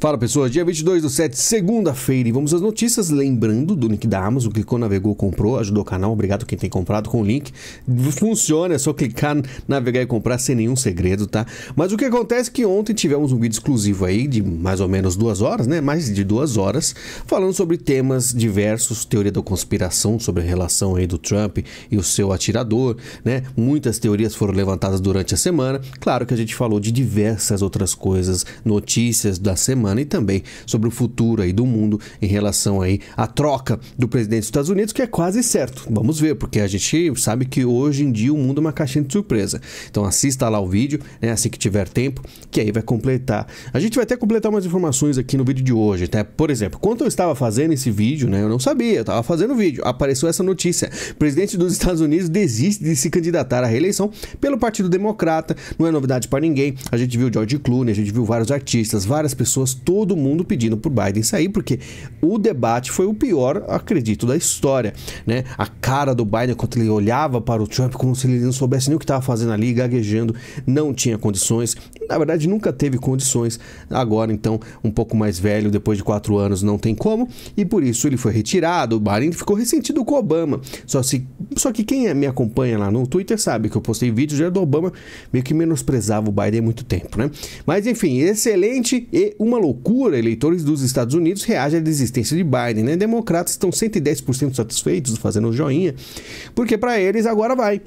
Fala pessoas, dia 22 do 7, segunda-feira, e vamos às notícias. Lembrando do link da Amazon, clicou, navegou, comprou, ajudou o canal. Obrigado quem tem comprado com o link. Funciona, é só clicar, navegar e comprar sem nenhum segredo, tá? Mas o que acontece é que ontem tivemos um vídeo exclusivo aí de mais ou menos duas horas, né? Mais de duas horas, falando sobre temas diversos, teoria da conspiração sobre a relação aí do Trump e o seu atirador, né? Muitas teorias foram levantadas durante a semana. Claro que a gente falou de diversas outras coisas, notícias da semana semana e também sobre o futuro aí do mundo em relação aí à troca do presidente dos Estados Unidos, que é quase certo. Vamos ver, porque a gente sabe que hoje em dia o mundo é uma caixinha de surpresa. Então assista lá o vídeo, né, assim que tiver tempo, que aí vai completar. A gente vai até completar umas informações aqui no vídeo de hoje, tá? Por exemplo, quando eu estava fazendo esse vídeo, né, eu não sabia, eu estava fazendo o vídeo, apareceu essa notícia. Presidente dos Estados Unidos desiste de se candidatar à reeleição pelo Partido Democrata. Não é novidade para ninguém. A gente viu George Clooney, a gente viu vários artistas, várias pessoas todo mundo pedindo por Biden sair, porque o debate foi o pior, acredito, da história. Né? A cara do Biden quando ele olhava para o Trump como se ele não soubesse nem o que estava fazendo ali, gaguejando, não tinha condições. Na verdade, nunca teve condições. Agora, então, um pouco mais velho, depois de quatro anos, não tem como. E por isso ele foi retirado. O Biden ficou ressentido com o Obama. Só, se, só que quem é, me acompanha lá no Twitter sabe que eu postei vídeos já do Obama meio que menosprezava o Biden há muito tempo, né? Mas enfim, excelente e uma loucura loucura, eleitores dos Estados Unidos reagem à desistência de Biden. Né? Democratas estão 110% satisfeitos, fazendo joinha, porque para eles agora vai.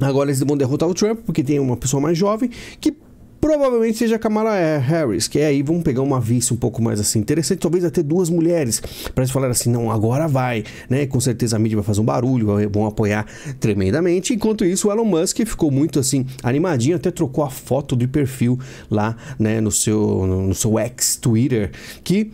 Agora eles vão derrotar o Trump, porque tem uma pessoa mais jovem que provavelmente seja a Kamala Harris, que é aí vamos pegar uma vice um pouco mais assim interessante, talvez até duas mulheres, para falar assim, não, agora vai, né? Com certeza a mídia vai fazer um barulho, vão apoiar tremendamente. Enquanto isso, o Elon Musk ficou muito assim animadinho, até trocou a foto de perfil lá, né, no seu no, no seu ex Twitter, que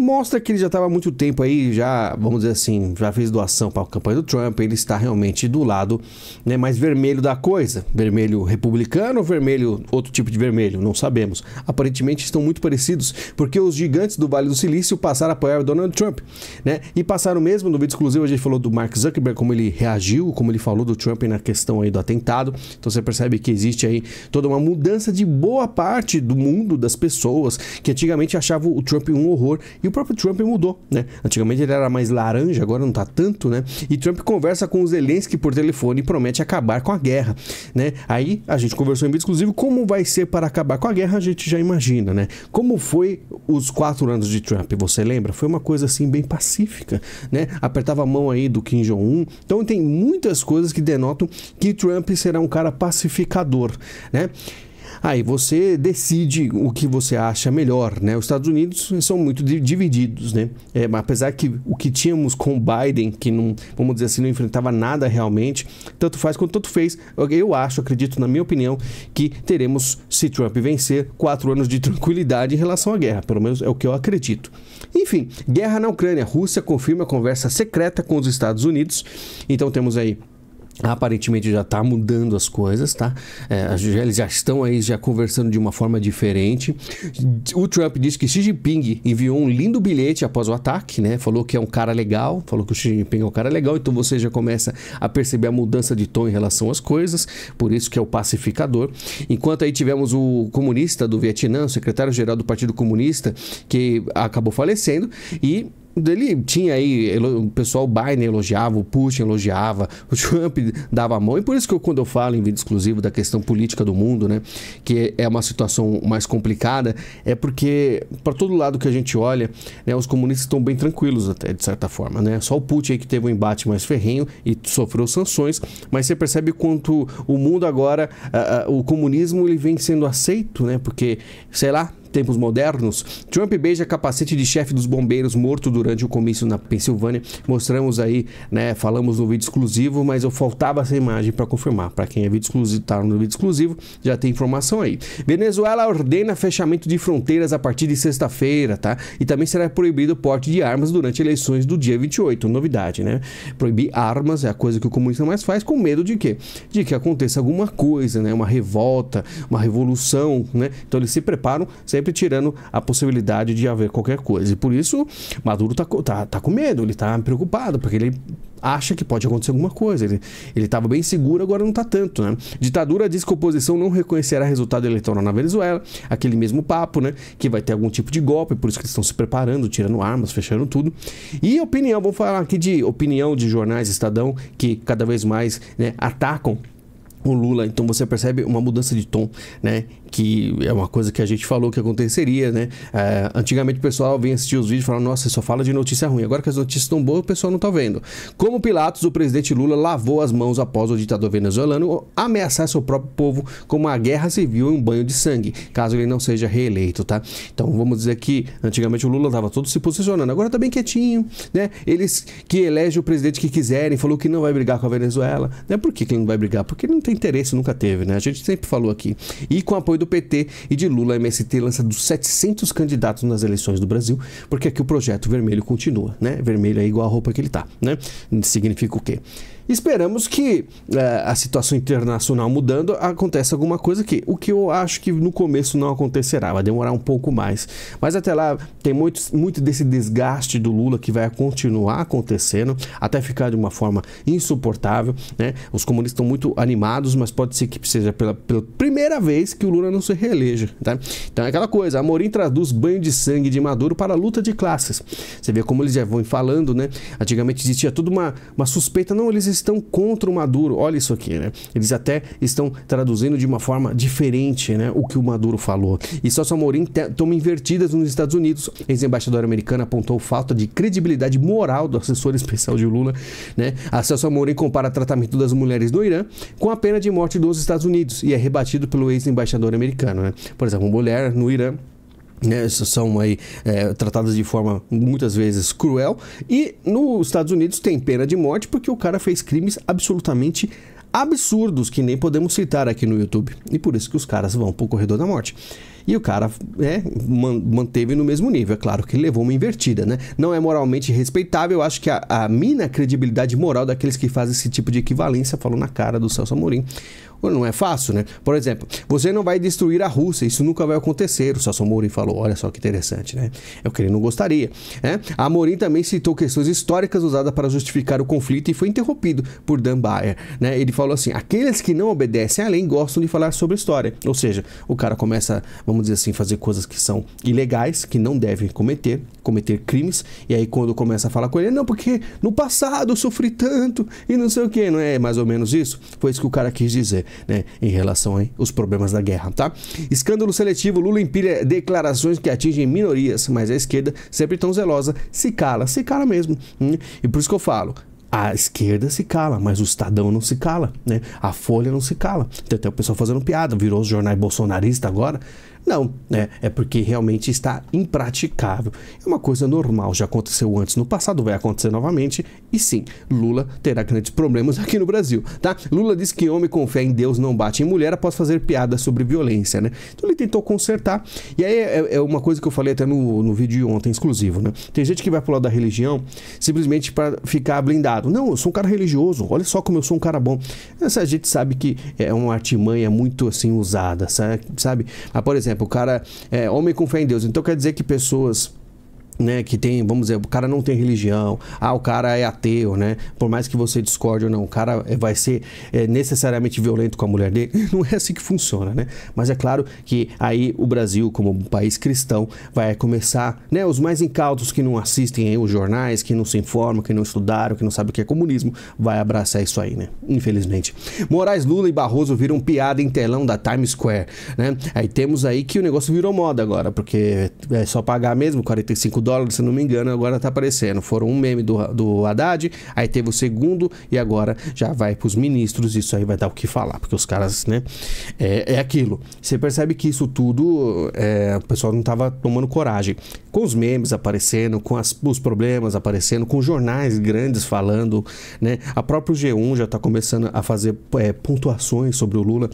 mostra que ele já estava há muito tempo aí, já, vamos dizer assim, já fez doação para a campanha do Trump, ele está realmente do lado né, mais vermelho da coisa. Vermelho republicano ou vermelho, outro tipo de vermelho, não sabemos. Aparentemente estão muito parecidos, porque os gigantes do Vale do Silício passaram a apoiar Donald Trump, né? E passaram mesmo, no vídeo exclusivo a gente falou do Mark Zuckerberg, como ele reagiu, como ele falou do Trump na questão aí do atentado. Então você percebe que existe aí toda uma mudança de boa parte do mundo, das pessoas, que antigamente achavam o Trump um horror e o próprio Trump mudou, né? Antigamente ele era mais laranja, agora não tá tanto, né? E Trump conversa com Zelensky por telefone e promete acabar com a guerra, né? Aí a gente conversou em vídeo exclusivo como vai ser para acabar com a guerra, a gente já imagina, né? Como foi os quatro anos de Trump, você lembra? Foi uma coisa assim bem pacífica, né? Apertava a mão aí do Kim Jong-un. Então tem muitas coisas que denotam que Trump será um cara pacificador, né? Aí você decide o que você acha melhor, né? Os Estados Unidos são muito divididos, né? É, apesar que o que tínhamos com Biden, que não, vamos dizer assim, não enfrentava nada realmente, tanto faz quanto tanto fez. Eu acho, acredito, na minha opinião, que teremos, se Trump vencer, quatro anos de tranquilidade em relação à guerra. Pelo menos é o que eu acredito. Enfim, guerra na Ucrânia. Rússia confirma conversa secreta com os Estados Unidos. Então temos aí aparentemente já está mudando as coisas, tá? É, eles já estão aí já conversando de uma forma diferente. O Trump disse que Xi Jinping enviou um lindo bilhete após o ataque, né? Falou que é um cara legal, falou que o Xi Jinping é um cara legal, então você já começa a perceber a mudança de tom em relação às coisas, por isso que é o pacificador. Enquanto aí tivemos o comunista do Vietnã, o secretário-geral do Partido Comunista, que acabou falecendo e ele tinha aí, o pessoal o Biden elogiava, o Putin elogiava, o Trump dava a mão. E por isso que eu, quando eu falo em vídeo exclusivo da questão política do mundo, né, que é uma situação mais complicada, é porque para todo lado que a gente olha, né, os comunistas estão bem tranquilos até de certa forma, né? Só o Putin aí que teve um embate mais ferrenho e sofreu sanções, mas você percebe quanto o mundo agora, o comunismo ele vem sendo aceito, né? Porque sei lá, tempos modernos, Trump beija capacete de chefe dos bombeiros morto durante o comício na Pensilvânia. Mostramos aí, né? Falamos no vídeo exclusivo, mas eu faltava essa imagem para confirmar. Para quem é vídeo exclusivo, tá no vídeo exclusivo, já tem informação aí. Venezuela ordena fechamento de fronteiras a partir de sexta-feira, tá? E também será proibido o porte de armas durante eleições do dia 28. Novidade, né? Proibir armas é a coisa que o comunista mais faz com medo de quê? De que aconteça alguma coisa, né? Uma revolta, uma revolução, né? Então eles se preparam sempre sempre tirando a possibilidade de haver qualquer coisa. E por isso, Maduro tá, tá, tá com medo, ele tá preocupado, porque ele acha que pode acontecer alguma coisa. Ele estava bem seguro, agora não está tanto, né? Ditadura diz que a oposição não reconhecerá resultado eleitoral na Venezuela. Aquele mesmo papo, né? Que vai ter algum tipo de golpe, por isso que eles estão se preparando, tirando armas, fechando tudo. E opinião, vou falar aqui de opinião de jornais Estadão, que cada vez mais né, atacam o Lula. Então você percebe uma mudança de tom, né? que é uma coisa que a gente falou que aconteceria, né? É, antigamente o pessoal vinha assistir os vídeos e falava, nossa, só fala de notícia ruim. Agora que as notícias estão boas, o pessoal não tá vendo. Como Pilatos, o presidente Lula lavou as mãos após o ditador venezuelano ameaçar seu próprio povo com uma guerra civil e um banho de sangue, caso ele não seja reeleito, tá? Então vamos dizer que antigamente o Lula tava todo se posicionando, agora tá bem quietinho, né? Eles que elegem o presidente que quiserem, falou que não vai brigar com a Venezuela. Né? Por que, que ele não vai brigar? Porque ele não tem interesse, nunca teve, né? A gente sempre falou aqui. E com apoio do do PT e de Lula, a MST lança dos 700 candidatos nas eleições do Brasil, porque aqui o projeto vermelho continua, né? Vermelho é igual a roupa que ele tá, né? Significa o quê? Esperamos que é, a situação internacional mudando aconteça alguma coisa que o que eu acho que no começo não acontecerá, vai demorar um pouco mais. Mas até lá tem muito, muito desse desgaste do Lula que vai continuar acontecendo até ficar de uma forma insuportável, né? Os comunistas estão muito animados, mas pode ser que seja pela, pela primeira vez que o Lula não se reeleja, tá? Então é aquela coisa, Amorim traduz banho de sangue de Maduro para a luta de classes. Você vê como eles já vão falando, né? Antigamente existia tudo uma, uma suspeita, não, eles estão contra o Maduro. Olha isso aqui, né? Eles até estão traduzindo de uma forma diferente, né? O que o Maduro falou. E só Amorim toma invertidas nos Estados Unidos. ex embaixador americano apontou falta de credibilidade moral do assessor especial de Lula, né? A Celso Amorim compara tratamento das mulheres no Irã com a pena de morte dos Estados Unidos e é rebatido pelo ex-embaixador americano, né? Por exemplo, mulher no Irã né, são aí é, tratadas de forma muitas vezes cruel e nos Estados Unidos tem pena de morte porque o cara fez crimes absolutamente absurdos que nem podemos citar aqui no YouTube e por isso que os caras vão pro corredor da morte e o cara é manteve no mesmo nível é claro que levou uma invertida né não é moralmente respeitável acho que a, a mina credibilidade moral daqueles que fazem esse tipo de equivalência falou na cara do Celso Amorim não é fácil, né? Por exemplo, você não vai destruir a Rússia, isso nunca vai acontecer, o Sassomori falou. Olha só que interessante, né? É o que ele não gostaria. Né? A Morim também citou questões históricas usadas para justificar o conflito e foi interrompido por Dan Bayer. Né? Ele falou assim: aqueles que não obedecem à lei gostam de falar sobre história. Ou seja, o cara começa, vamos dizer assim, fazer coisas que são ilegais, que não devem cometer, cometer crimes, e aí quando começa a falar com ele, não, porque no passado eu sofri tanto e não sei o que, não é mais ou menos isso? Foi isso que o cara quis dizer né, em relação aos problemas da guerra, tá? Escândalo seletivo, Lula empilha declarações que atingem minorias, mas a esquerda, sempre tão zelosa, se cala, se cala mesmo. Hein? Hum. E por isso que eu falo, a esquerda se cala, mas o Estadão não se cala, né? A Folha não se cala. Tem até o pessoal fazendo piada, virou os jornais bolsonaristas agora. Não, né? É porque realmente está impraticável. É uma coisa normal, já aconteceu antes no passado, vai acontecer novamente. E sim, Lula terá grandes problemas aqui no Brasil, tá? Lula disse que homem com fé em Deus não bate em mulher após fazer piada sobre violência, né? Então ele tentou consertar. E aí é, é uma coisa que eu falei até no, no vídeo de ontem, exclusivo, né? Tem gente que vai pro lado da religião simplesmente para ficar blindado. Não, eu sou um cara religioso, olha só como eu sou um cara bom. Essa gente sabe que é uma artimanha muito assim usada, sabe? Ah, por exemplo, exemplo, o cara é homem com fé em Deus. Então quer dizer que pessoas né, que tem, vamos dizer, o cara não tem religião, ah, o cara é ateu, né? Por mais que você discorde ou não, o cara é, vai ser é, necessariamente violento com a mulher dele. Não é assim que funciona, né? Mas é claro que aí o Brasil, como um país cristão, vai começar, né? Os mais incautos que não assistem aí os jornais, que não se informam, que não estudaram, que não sabem o que é comunismo, vai abraçar isso aí, né? Infelizmente. Moraes, Lula e Barroso viram piada em telão da Times Square, né? Aí temos aí que o negócio virou moda agora, porque é só pagar mesmo 45 dólar, se não me engano, agora tá aparecendo. Foram um meme do, do Haddad, aí teve o segundo e agora já vai pros ministros. Isso aí vai dar o que falar, porque os caras, né? É, é aquilo. Você percebe que isso tudo, é, o pessoal não tava tomando coragem. Com os memes aparecendo, com as, os problemas aparecendo, com jornais grandes falando, né? A própria G1 já tá começando a fazer é, pontuações sobre o Lula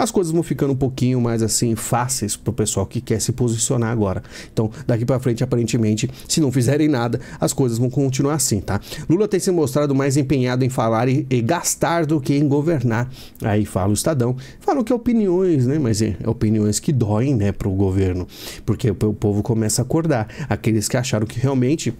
as coisas vão ficando um pouquinho mais assim fáceis o pessoal que quer se posicionar agora. Então, daqui para frente, aparentemente, se não fizerem nada, as coisas vão continuar assim, tá? Lula tem se mostrado mais empenhado em falar e, e gastar do que em governar. Aí fala o Estadão, falam que é opiniões, né? Mas é, é opiniões que doem, né, o governo, porque o, o povo começa a acordar. Aqueles que acharam que realmente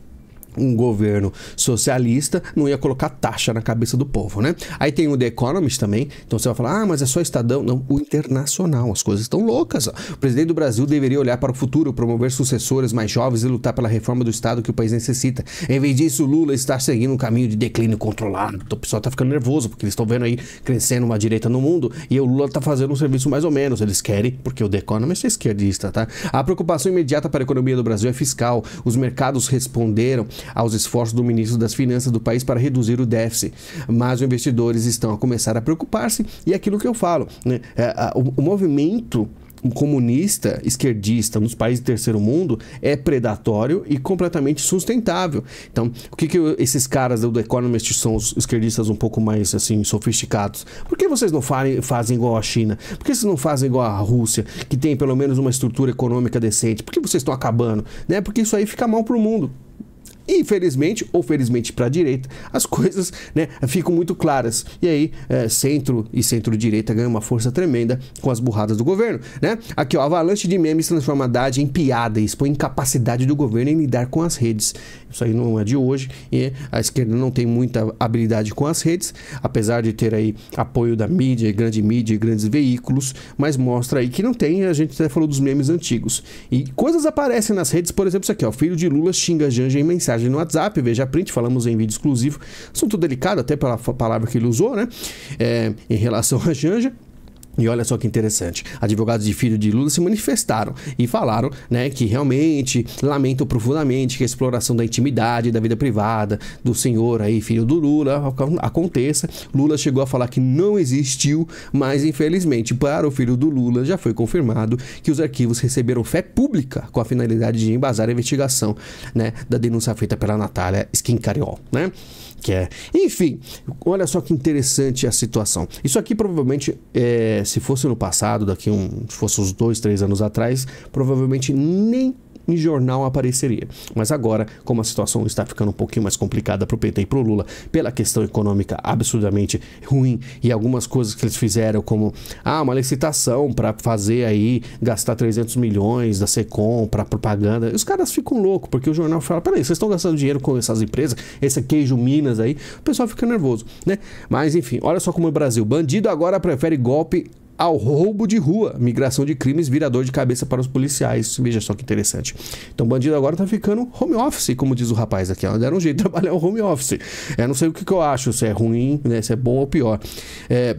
um governo socialista não ia colocar taxa na cabeça do povo, né? Aí tem o The Economist também, então você vai falar, ah, mas é só Estadão. Não, o internacional, as coisas estão loucas. Ó. O presidente do Brasil deveria olhar para o futuro, promover sucessores mais jovens e lutar pela reforma do Estado que o país necessita. Em vez disso, Lula está seguindo um caminho de declínio controlado. Então, o pessoal está ficando nervoso, porque eles estão vendo aí crescendo uma direita no mundo e o Lula está fazendo um serviço mais ou menos. Eles querem, porque o The Economist é esquerdista, tá? A preocupação imediata para a economia do Brasil é fiscal. Os mercados responderam aos esforços do ministro das Finanças do país para reduzir o déficit. Mas os investidores estão a começar a preocupar-se e é aquilo que eu falo, né? É, o, o movimento comunista, esquerdista nos países do terceiro mundo é predatório e completamente sustentável. Então, o que, que eu, esses caras do The Economist são os esquerdistas um pouco mais assim sofisticados? Por que vocês não fazem igual à China? Por que vocês não fazem igual à Rússia, que tem pelo menos uma estrutura econômica decente? Por que vocês estão acabando? Né? Porque isso aí fica mal para o mundo. Infelizmente, ou felizmente para a direita, as coisas né, ficam muito claras. E aí, é, centro e centro-direita ganham uma força tremenda com as burradas do governo. Né? Aqui, ó, avalanche de memes transforma Haddad em piada e expõe incapacidade do governo em lidar com as redes. Isso aí não é de hoje. E a esquerda não tem muita habilidade com as redes, apesar de ter aí apoio da mídia, grande mídia e grandes veículos, mas mostra aí que não tem. A gente até falou dos memes antigos. E coisas aparecem nas redes, por exemplo, isso aqui, ó, filho de Lula xinga Janja em mensagem mensagem no WhatsApp, veja a print, falamos em vídeo exclusivo. Assunto delicado, até pela palavra que ele usou, né? É, em relação à Janja. E olha só que interessante, advogados de filho de Lula se manifestaram e falaram, né, que realmente lamentam profundamente que a exploração da intimidade, da vida privada do senhor aí, filho do Lula, aconteça. Lula chegou a falar que não existiu, mas infelizmente para o filho do Lula já foi confirmado que os arquivos receberam fé pública com a finalidade de embasar a investigação, né, da denúncia feita pela Natália Schincariol, né? quer. É. Enfim, olha só que interessante a situação. Isso aqui provavelmente, é, se fosse no passado, daqui um, se fosse uns dois, três anos atrás, provavelmente nem em jornal apareceria. Mas agora, como a situação está ficando um pouquinho mais complicada para o PT e para o Lula, pela questão econômica absurdamente ruim e algumas coisas que eles fizeram, como ah, uma licitação para fazer aí, gastar 300 milhões da SECOM para propaganda, os caras ficam loucos, porque o jornal fala: peraí, vocês estão gastando dinheiro com essas empresas, esse queijo Minas aí, o pessoal fica nervoso, né? Mas enfim, olha só como é o Brasil: bandido agora prefere golpe ao roubo de rua, migração de crimes, virador de cabeça para os policiais. Veja só que interessante. Então, o bandido agora tá ficando home office, como diz o rapaz aqui. Ó. Deram um jeito de trabalhar o home office. É, não sei o que, que eu acho, se é ruim, né, se é bom ou pior. É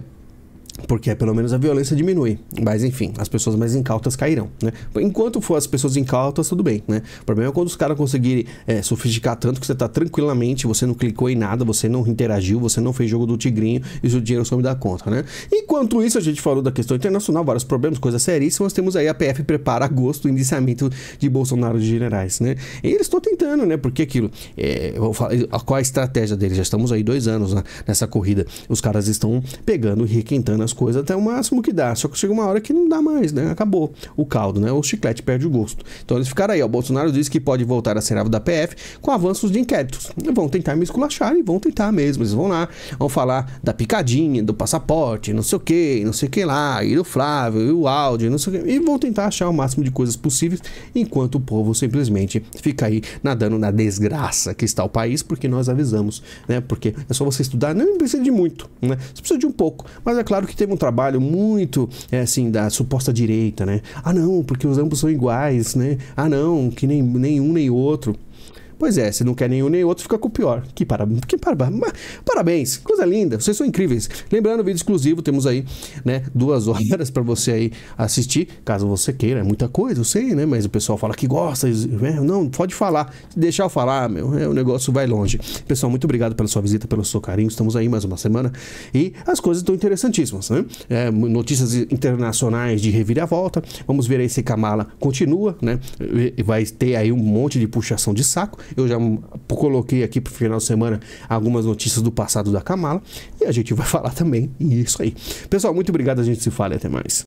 porque pelo menos a violência diminui. Mas enfim, as pessoas mais incautas cairão, né? Enquanto for as pessoas incautas, tudo bem, né? O problema é quando os caras conseguirem é, sofisticar tanto que você tá tranquilamente, você não clicou em nada, você não interagiu, você não fez jogo do tigrinho e o dinheiro me da conta, né? Enquanto isso, a gente falou da questão internacional, vários problemas, coisas seríssimas, temos aí a PF prepara agosto o indiciamento de Bolsonaro de generais, né? E eles estão tentando, né? Porque aquilo, é, vou falar, qual a estratégia deles? Já estamos aí dois anos né, nessa corrida. Os caras estão pegando e requentando as coisas até o máximo que dá. Só que chega uma hora que não dá mais, né? Acabou o caldo, né? O chiclete perde o gosto. Então eles ficaram aí. Ó. O Bolsonaro diz que pode voltar a ser alvo da PF com avanços de inquéritos. Vão tentar me esculachar e vão tentar mesmo. Eles vão lá, vão falar da picadinha, do passaporte, não sei o que, não sei o que lá, e do Flávio, e o áudio, não sei o que. E vão tentar achar o máximo de coisas possíveis, enquanto o povo simplesmente fica aí nadando na desgraça que está o país, porque nós avisamos, né? Porque é só você estudar, não precisa de muito, né? Você precisa de um pouco. Mas é claro que tem teve um trabalho muito, é, assim, da suposta direita, né? Ah, não, porque os ambos são iguais, né? Ah, não, que nem, nem um nem outro. Pois é, se não quer nenhum nem outro, fica com o pior. Que, que para, parabéns, coisa linda, vocês são incríveis. Lembrando, vídeo exclusivo, temos aí, né, duas horas para você aí assistir, caso você queira, é muita coisa, eu sei, né, mas o pessoal fala que gosta, né, não, pode falar, deixar eu falar, meu, é, o negócio vai longe. Pessoal, muito obrigado pela sua visita, pelo seu carinho, estamos aí mais uma semana e as coisas estão interessantíssimas, né? É, notícias internacionais de reviravolta, vamos ver aí se Kamala continua, né, vai ter aí um monte de puxação de saco, eu já coloquei aqui para o final de semana algumas notícias do passado da Kamala. E a gente vai falar também. É isso aí. Pessoal, muito obrigado. A gente se fala e até mais.